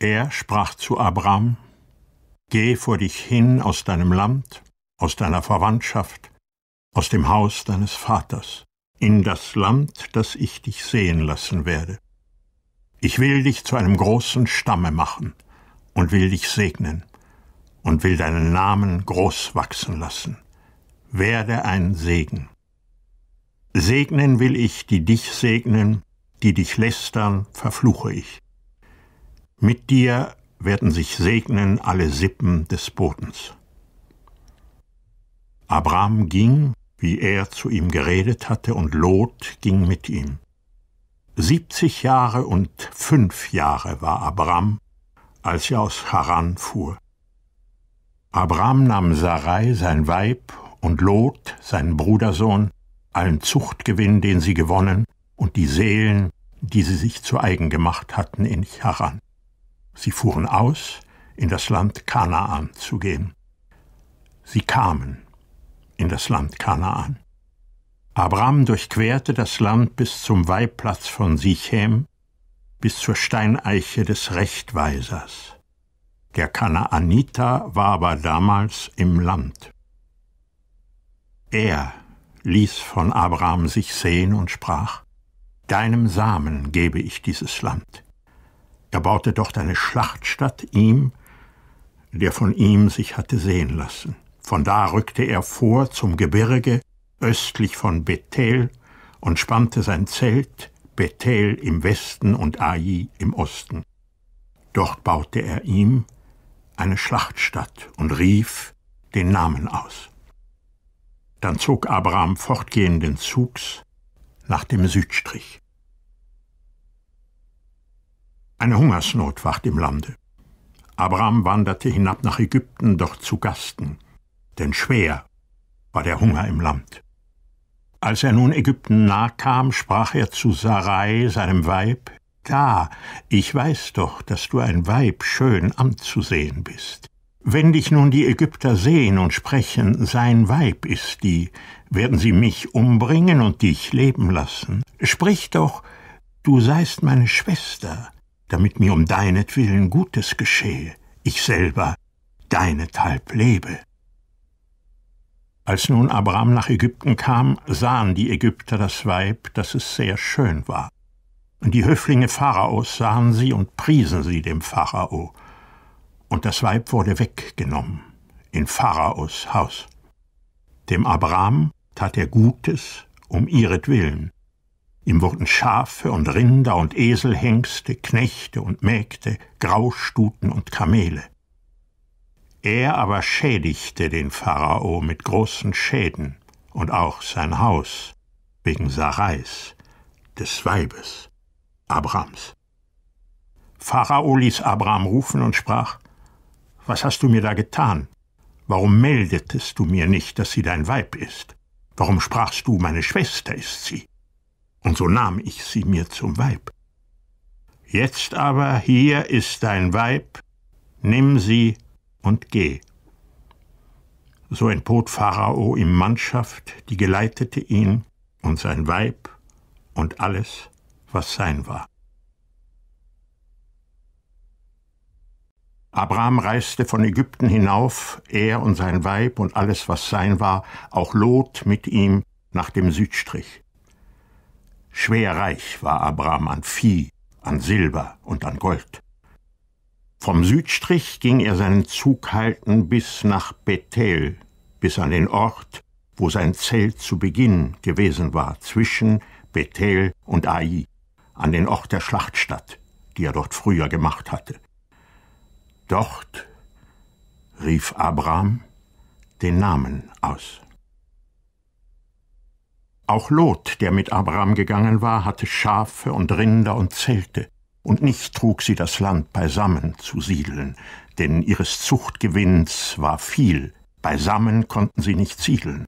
Er sprach zu Abraham, Geh vor dich hin aus deinem Land, aus deiner Verwandtschaft, aus dem Haus deines Vaters, in das Land, das ich dich sehen lassen werde. Ich will dich zu einem großen Stamme machen und will dich segnen und will deinen Namen groß wachsen lassen. Werde ein Segen. Segnen will ich, die dich segnen, die dich lästern, verfluche ich. Mit dir werden sich segnen alle Sippen des Bodens. Abraham ging, wie er zu ihm geredet hatte, und Lot ging mit ihm. Siebzig Jahre und fünf Jahre war Abraham, als er aus Haran fuhr. Abraham nahm Sarai, sein Weib, und Lot, seinen Brudersohn, allen Zuchtgewinn, den sie gewonnen, und die Seelen, die sie sich zu eigen gemacht hatten, in Haran. Sie fuhren aus, in das Land Kanaan zu gehen. Sie kamen in das Land Kanaan. Abraham durchquerte das Land bis zum Weihplatz von Sichem, bis zur Steineiche des Rechtweisers. Der Kanaaniter war aber damals im Land. Er ließ von Abraham sich sehen und sprach, Deinem Samen gebe ich dieses Land. Er baute dort eine Schlachtstadt ihm, der von ihm sich hatte sehen lassen. Von da rückte er vor zum Gebirge östlich von Bethel und spannte sein Zelt, Bethel im Westen und Ai im Osten. Dort baute er ihm eine Schlachtstadt und rief den Namen aus. Dann zog Abraham fortgehenden Zugs nach dem Südstrich. Eine Hungersnot wacht im Lande. Abraham wanderte hinab nach Ägypten, doch zu Gasten, denn schwer war der Hunger im Land. Als er nun Ägypten nahe kam, sprach er zu Sarai, seinem Weib, Da, ich weiß doch, dass du ein Weib schön anzusehen bist. Wenn dich nun die Ägypter sehen und sprechen, sein Weib ist die, werden sie mich umbringen und dich leben lassen. Sprich doch, du seist meine Schwester, damit mir um deinetwillen Gutes geschehe, ich selber deinethalb lebe. Als nun Abraham nach Ägypten kam, sahen die Ägypter das Weib, dass es sehr schön war. Und die Höflinge Pharaos sahen sie und priesen sie dem Pharao. Und das Weib wurde weggenommen in Pharaos Haus. Dem Abraham tat er Gutes um ihretwillen, Ihm wurden Schafe und Rinder und Eselhengste, Knechte und Mägde, Graustuten und Kamele. Er aber schädigte den Pharao mit großen Schäden und auch sein Haus, wegen Sarais, des Weibes, Abrams. Pharao ließ Abram rufen und sprach, Was hast du mir da getan? Warum meldetest du mir nicht, dass sie dein Weib ist? Warum sprachst du, meine Schwester ist sie? und so nahm ich sie mir zum Weib. Jetzt aber hier ist dein Weib, nimm sie und geh. So entbot Pharao ihm Mannschaft, die geleitete ihn und sein Weib und alles, was sein war. Abraham reiste von Ägypten hinauf, er und sein Weib und alles, was sein war, auch Lot mit ihm nach dem Südstrich. Schwer reich war Abraham an Vieh, an Silber und an Gold. Vom Südstrich ging er seinen Zug halten bis nach Bethel, bis an den Ort, wo sein Zelt zu Beginn gewesen war, zwischen Bethel und Ai, an den Ort der Schlachtstadt, die er dort früher gemacht hatte. Dort rief Abraham den Namen aus. Auch Lot, der mit Abraham gegangen war, hatte Schafe und Rinder und Zelte, und nicht trug sie das Land beisammen zu siedeln, denn ihres Zuchtgewinns war viel, beisammen konnten sie nicht siedeln.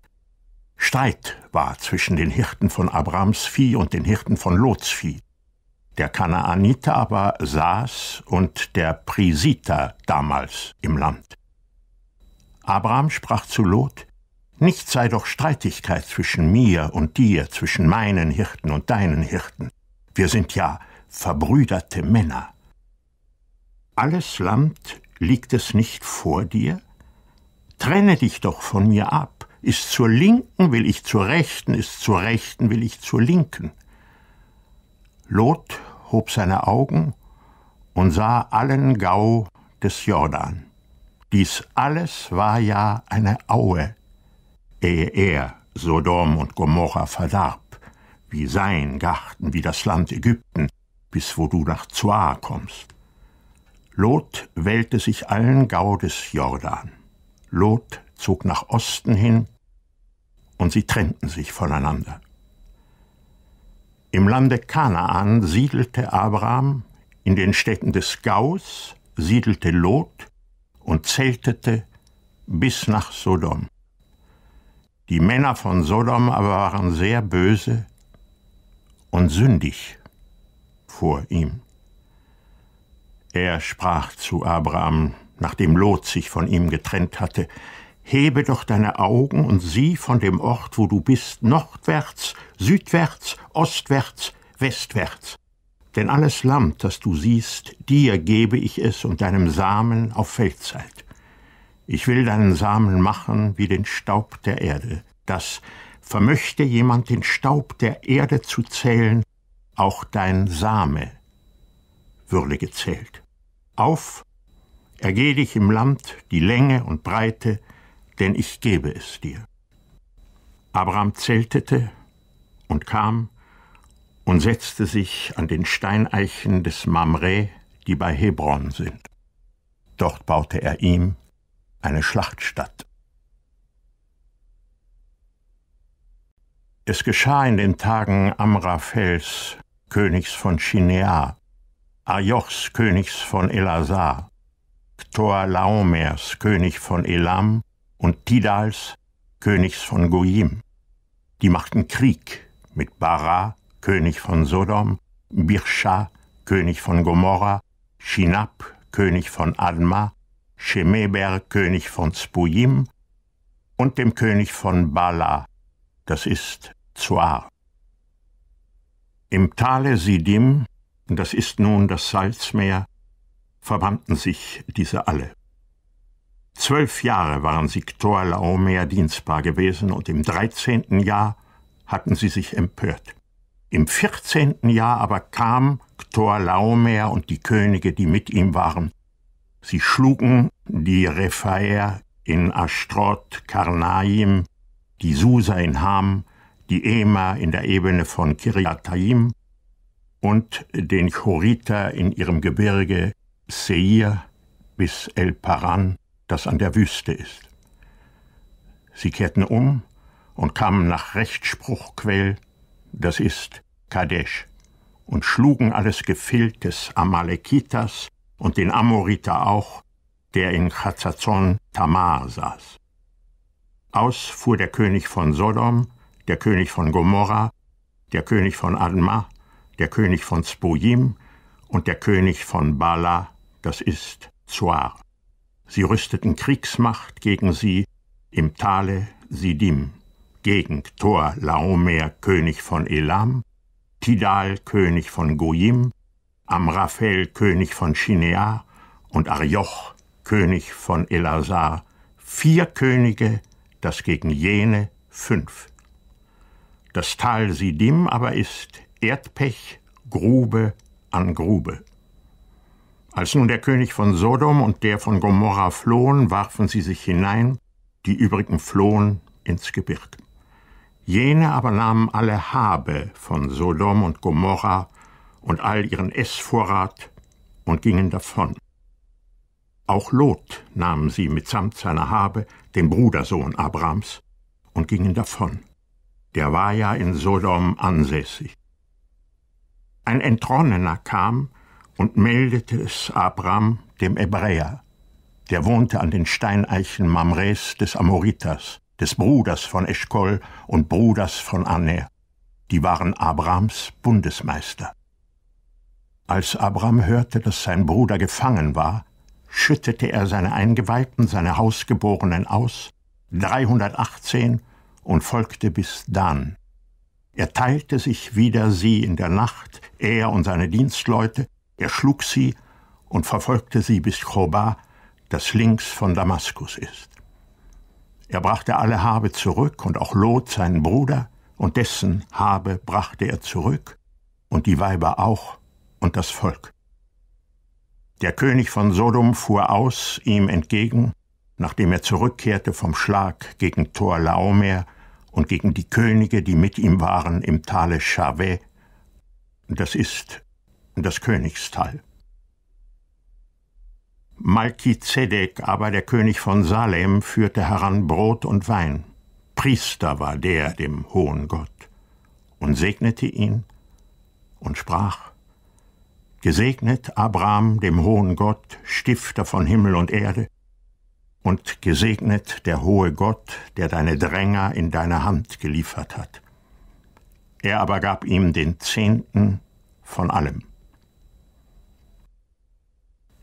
Streit war zwischen den Hirten von Abrams Vieh und den Hirten von Lots Vieh. Der Kanaaniter aber saß und der Prisiter damals im Land. Abraham sprach zu Lot, nicht sei doch Streitigkeit zwischen mir und dir, zwischen meinen Hirten und deinen Hirten. Wir sind ja verbrüderte Männer. Alles Land liegt es nicht vor dir? Trenne dich doch von mir ab. Ist zur Linken will ich zur Rechten, ist zur Rechten will ich zur Linken. Lot hob seine Augen und sah allen Gau des Jordan. Dies alles war ja eine Aue, ehe er Sodom und Gomorra verdarb, wie sein Garten, wie das Land Ägypten, bis wo du nach Zoar kommst. Lot wählte sich allen Gau des Jordan. Lot zog nach Osten hin, und sie trennten sich voneinander. Im Lande Kanaan siedelte Abraham, in den Städten des Gaus siedelte Lot und zeltete bis nach Sodom. Die Männer von Sodom aber waren sehr böse und sündig vor ihm. Er sprach zu Abraham, nachdem Lot sich von ihm getrennt hatte, Hebe doch deine Augen und sieh von dem Ort, wo du bist, nordwärts, südwärts, ostwärts, westwärts. Denn alles Land, das du siehst, dir gebe ich es und deinem Samen auf Feldzeit. Ich will deinen Samen machen wie den Staub der Erde, dass, vermöchte jemand den Staub der Erde zu zählen, auch dein Same würde gezählt. Auf, ergeh dich im Land die Länge und Breite, denn ich gebe es dir. Abraham zeltete und kam und setzte sich an den Steineichen des Mamre, die bei Hebron sind. Dort baute er ihm eine Schlachtstadt. Es geschah in den Tagen Amraphels, Königs von Shinea, Ajochs, Königs von Elasar, Laomers, König von Elam und Tidals, Königs von Goyim. Die machten Krieg mit Bara, König von Sodom, Birscha, König von Gomorra, Shinab, König von Adma, Schemeber, König von Spuyim, und dem König von Bala, das ist Zoar. Im Tale Sidim, das ist nun das Salzmeer, verwandten sich diese alle. Zwölf Jahre waren Siktor Laomer dienstbar gewesen und im dreizehnten Jahr hatten sie sich empört. Im vierzehnten Jahr aber kam Ktor Laomer und die Könige, die mit ihm waren, Sie schlugen die Rephaer in Astrot Karnaim, die Susa in Ham, die Ema in der Ebene von Kiriataim und den Choriter in ihrem Gebirge Seir bis El Paran, das an der Wüste ist. Sie kehrten um und kamen nach Rechtspruchquell, das ist Kadesh, und schlugen alles Gefild des Amalekitas und den Amoriter auch, der in Chazazon Tamar saß. Aus fuhr der König von Sodom, der König von Gomorra, der König von Adma, der König von Spojim und der König von Bala, das ist Zoar. Sie rüsteten Kriegsmacht gegen sie im Tale Sidim, gegen Thor Laomer, König von Elam, Tidal, König von Goyim, Amraphel, König von Schinear, und Arioch, König von Elazar, vier Könige, das gegen jene fünf. Das Tal Sidim aber ist Erdpech, Grube an Grube. Als nun der König von Sodom und der von Gomorra flohen, warfen sie sich hinein, die übrigen flohen ins Gebirg. Jene aber nahmen alle Habe von Sodom und Gomorra und all ihren Essvorrat und gingen davon. Auch Lot nahmen sie mitsamt seiner Habe, dem Brudersohn Abrams, und gingen davon. Der war ja in Sodom ansässig. Ein Entronnener kam und meldete es Abram, dem Hebräer. Der wohnte an den Steineichen Mamres des Amoritas, des Bruders von Eschkol und Bruders von Aner. Die waren Abrams Bundesmeister. Als Abraham hörte, dass sein Bruder gefangen war, schüttete er seine Eingeweihten, seine Hausgeborenen aus, 318, und folgte bis Dan. Er teilte sich wieder sie in der Nacht, er und seine Dienstleute, er schlug sie und verfolgte sie bis Choba, das links von Damaskus ist. Er brachte alle Habe zurück und auch Lot, seinen Bruder, und dessen Habe brachte er zurück, und die Weiber auch, und das Volk. Der König von Sodom fuhr aus ihm entgegen, nachdem er zurückkehrte vom Schlag gegen Tor Laomer und gegen die Könige, die mit ihm waren im Tale Shaveh, das ist das Königstal. Malkizedek, aber der König von Salem, führte heran Brot und Wein. Priester war der dem hohen Gott und segnete ihn und sprach, Gesegnet Abraham dem hohen Gott, Stifter von Himmel und Erde, und gesegnet der hohe Gott, der deine Dränger in deine Hand geliefert hat. Er aber gab ihm den Zehnten von allem.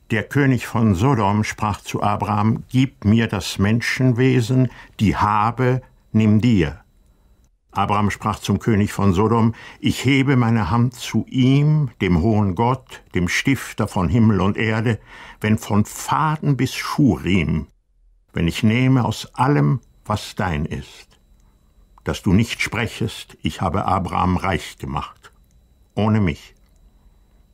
Der König von Sodom sprach zu Abraham, Gib mir das Menschenwesen, die habe, nimm dir. Abraham sprach zum König von Sodom, ich hebe meine Hand zu ihm, dem hohen Gott, dem Stifter von Himmel und Erde, wenn von Faden bis Schurim, wenn ich nehme aus allem, was dein ist. Dass du nicht sprechest, ich habe Abraham reich gemacht, ohne mich.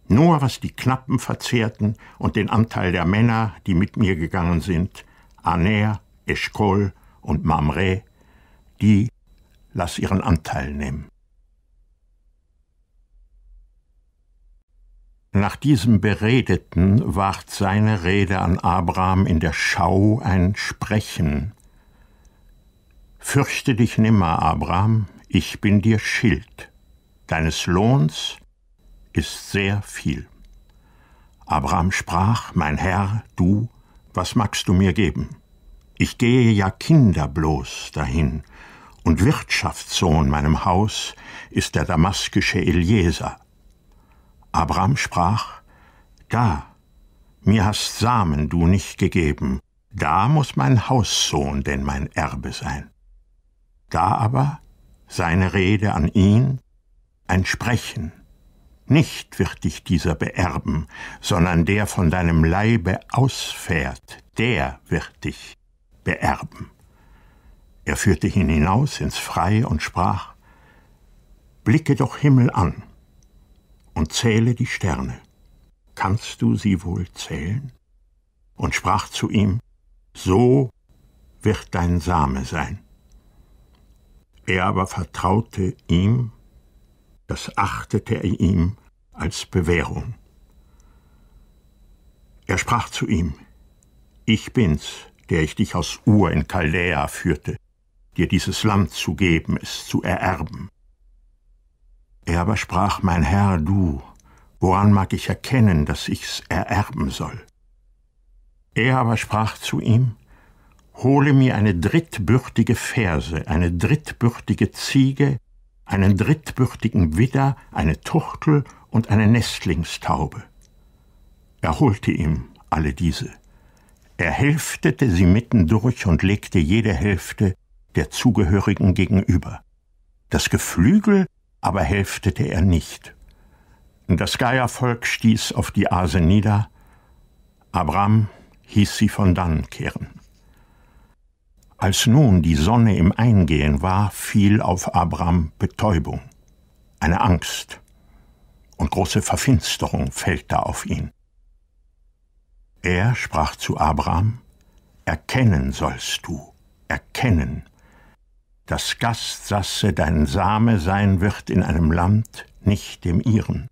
Nur was die Knappen verzehrten und den Anteil der Männer, die mit mir gegangen sind, Aner, Eschkol und Mamre, die lass ihren Anteil nehmen. Nach diesem Beredeten ward seine Rede an Abraham in der Schau ein Sprechen. Fürchte dich nimmer, Abraham, ich bin dir Schild. Deines Lohns ist sehr viel. Abraham sprach, Mein Herr, du, was magst du mir geben? Ich gehe ja Kinder bloß dahin, und Wirtschaftssohn meinem Haus ist der damaskische Eliezer. Abraham sprach, Da, mir hast Samen du nicht gegeben, da muß mein Haussohn denn mein Erbe sein. Da aber seine Rede an ihn, ein Sprechen, nicht wird dich dieser beerben, sondern der von deinem Leibe ausfährt, der wird dich beerben. Er führte ihn hinaus ins Freie und sprach Blicke doch Himmel an und zähle die Sterne. Kannst du sie wohl zählen? Und sprach zu ihm So wird dein Same sein. Er aber vertraute ihm, das achtete er ihm als Bewährung. Er sprach zu ihm, Ich bin's, der ich dich aus Ur in Chaldäa führte, dir dieses Land zu geben, es zu ererben. Er aber sprach, mein Herr, du, woran mag ich erkennen, dass ich's ererben soll? Er aber sprach zu ihm, Hole mir eine drittbürtige Ferse, eine drittbürtige Ziege, einen drittbürtigen Widder, eine Tuchtel und eine Nestlingstaube. Er holte ihm alle diese. Er hälftete sie mittendurch und legte jede Hälfte der Zugehörigen gegenüber. Das Geflügel aber hälftete er nicht. Das Geiervolk stieß auf die Aase nieder. Abram hieß sie von dann kehren. Als nun die Sonne im Eingehen war, fiel auf Abram Betäubung, eine Angst und große Verfinsterung fällt da auf ihn. Er sprach zu Abram, Erkennen sollst du, erkennen dass Gastsasse dein Same sein wird in einem Land, nicht dem ihren.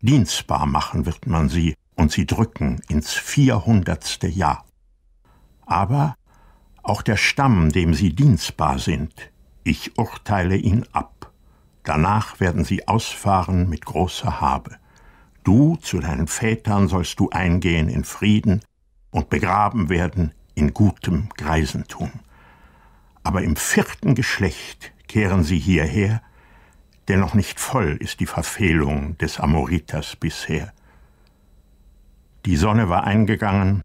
Dienstbar machen wird man sie und sie drücken ins vierhundertste Jahr. Aber auch der Stamm, dem sie dienstbar sind, ich urteile ihn ab. Danach werden sie ausfahren mit großer Habe. Du zu deinen Vätern sollst du eingehen in Frieden und begraben werden in gutem Greisentum aber im vierten Geschlecht kehren sie hierher, denn noch nicht voll ist die Verfehlung des Amoritas bisher. Die Sonne war eingegangen,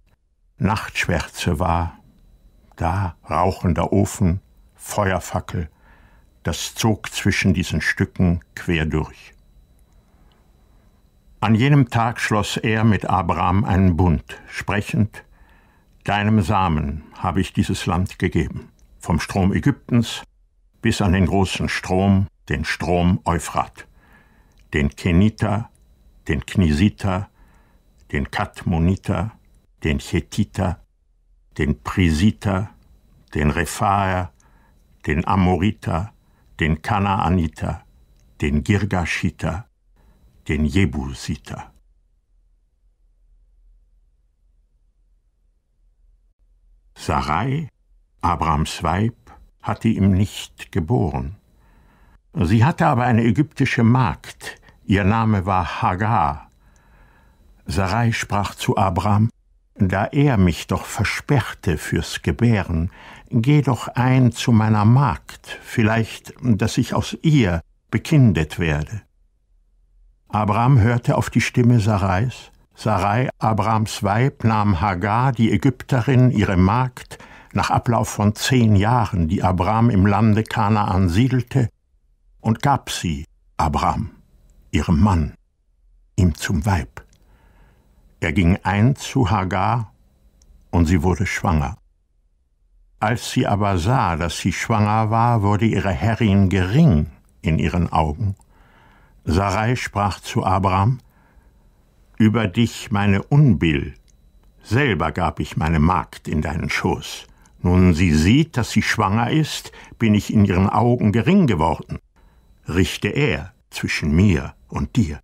Nachtschwärze war, da rauchender Ofen, Feuerfackel, das zog zwischen diesen Stücken quer durch. An jenem Tag schloss er mit Abraham einen Bund, sprechend, Deinem Samen habe ich dieses Land gegeben vom Strom Ägyptens bis an den großen Strom, den Strom Euphrat, den Kenita, den Knisita, den Katmonita, den Chetita, den Prisita, den Rephaer, den Amorita, den Kanaanita, den Girgashiter, den Jebusita. Sarai Abrams Weib hatte ihm nicht geboren. Sie hatte aber eine ägyptische Magd, ihr Name war Hagar. Sarai sprach zu Abram, da er mich doch versperrte fürs Gebären, geh doch ein zu meiner Magd, vielleicht, dass ich aus ihr bekindet werde. Abram hörte auf die Stimme Sarais. Sarai, Abrams Weib, nahm Hagar, die Ägypterin, ihre Magd, nach Ablauf von zehn Jahren, die Abraham im Lande Kanaan siedelte, und gab sie Abraham, ihrem Mann, ihm zum Weib. Er ging ein zu Hagar, und sie wurde schwanger. Als sie aber sah, dass sie schwanger war, wurde ihre Herrin gering in ihren Augen. Sarai sprach zu Abraham, Über dich meine Unbill, selber gab ich meine Magd in deinen Schoß. Nun sie sieht, dass sie schwanger ist, bin ich in ihren Augen gering geworden. Richte er zwischen mir und dir.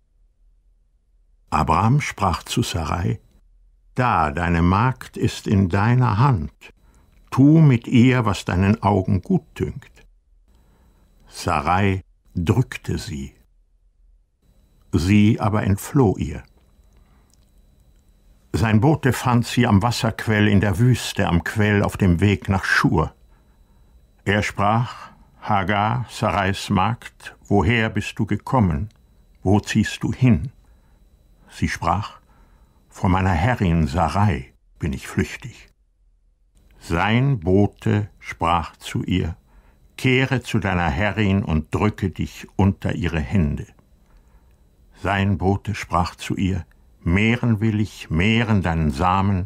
Abraham sprach zu Sarai, Da, deine Magd ist in deiner Hand, tu mit ihr, was deinen Augen gut dünkt. Sarai drückte sie. Sie aber entfloh ihr. Sein Bote fand sie am Wasserquell in der Wüste, am Quell auf dem Weg nach Schur. Er sprach, Hagar, Sarais Magd, woher bist du gekommen? Wo ziehst du hin? Sie sprach, Von meiner Herrin Sarai bin ich flüchtig. Sein Bote sprach zu ihr, Kehre zu deiner Herrin und drücke dich unter ihre Hände. Sein Bote sprach zu ihr, Mehren will ich, mehren deinen Samen,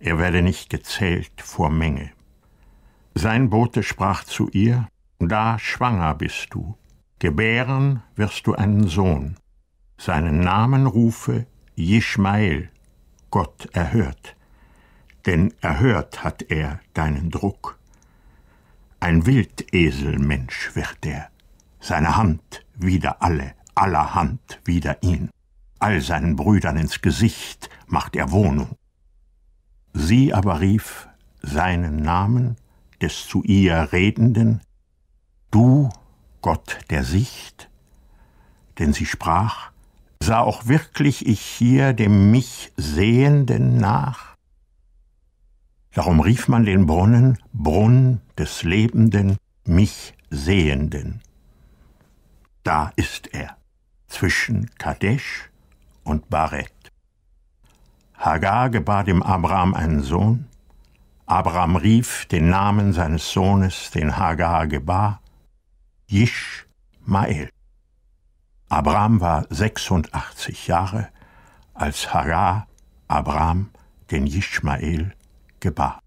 er werde nicht gezählt vor Menge. Sein Bote sprach zu ihr, da schwanger bist du, gebären wirst du einen Sohn. Seinen Namen rufe Jischmael, Gott erhört, denn erhört hat er deinen Druck. Ein Wildeselmensch wird er, seine Hand wider alle, aller Hand wider ihn all seinen Brüdern ins Gesicht macht er Wohnung. Sie aber rief seinen Namen des zu ihr Redenden, Du, Gott der Sicht, denn sie sprach, sah auch wirklich ich hier dem mich Sehenden nach? Darum rief man den Brunnen Brunn des Lebenden, mich Sehenden. Da ist er, zwischen Kadesh und Baret. Hagar gebar dem Abraham einen Sohn. Abraham rief den Namen seines Sohnes, den Hagar gebar, Yishmael. Abraham war 86 Jahre, als Hagar Abraham den Yishmael gebar.